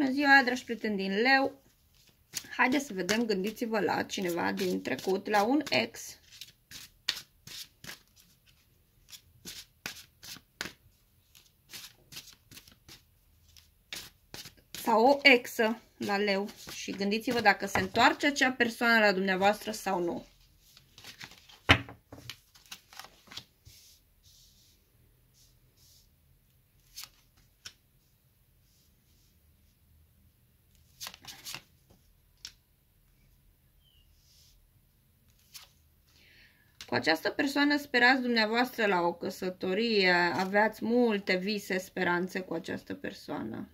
Bună ziua, dragi prieteni din leu! Haideți să vedem, gândiți-vă la cineva din trecut, la un ex. Sau o exă la leu și gândiți-vă dacă se întoarce acea persoană la dumneavoastră sau nu. Cu această persoană sperați dumneavoastră la o căsătorie, aveați multe vise, speranțe cu această persoană.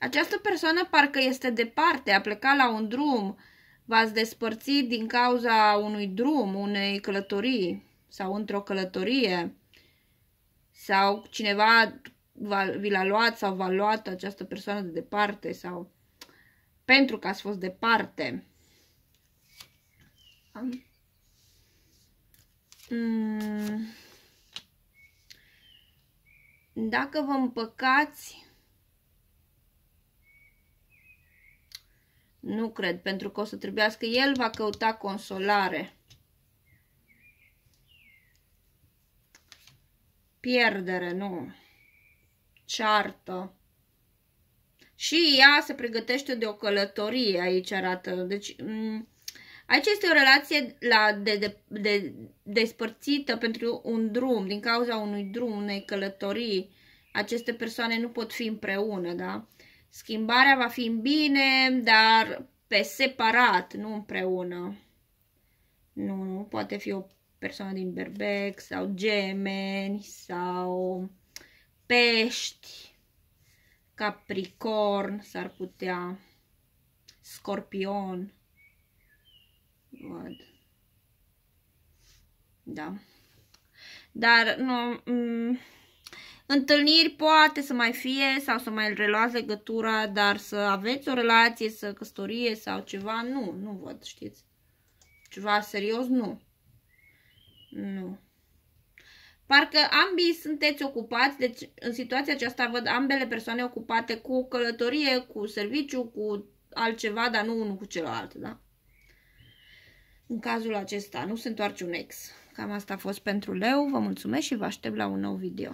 Această persoană parcă este departe, a plecat la un drum, v-ați despărțit din cauza unui drum, unei călătorii sau într-o călătorie sau cineva vi l-a luat sau v-a luat această persoană de departe sau pentru că ați fost departe. Mm. Dacă vă împăcați, nu cred, pentru că o să trebuiască el va căuta consolare. Pierdere, nu. Ceartă. Și ea se pregătește de o călătorie, aici arată. Deci, mm, Aici este o relație la de, de, de, despărțită pentru un drum, din cauza unui drum, unei călătorii. Aceste persoane nu pot fi împreună, da? Schimbarea va fi în bine, dar pe separat, nu împreună. Nu, nu poate fi o persoană din berbec sau gemeni sau pești, capricorn s-ar putea, scorpion văd. Da. Dar nu... Mm, întâlniri poate să mai fie sau să mai reluați legătura, dar să aveți o relație, să căsătorie sau ceva, nu, nu văd, știți. Ceva serios, nu. Nu. Parcă ambii sunteți ocupați, deci în situația aceasta văd ambele persoane ocupate cu călătorie, cu serviciu, cu altceva, dar nu unul cu celălalt, da? În cazul acesta nu se întoarce un ex. Cam asta a fost pentru leu. Vă mulțumesc și vă aștept la un nou video.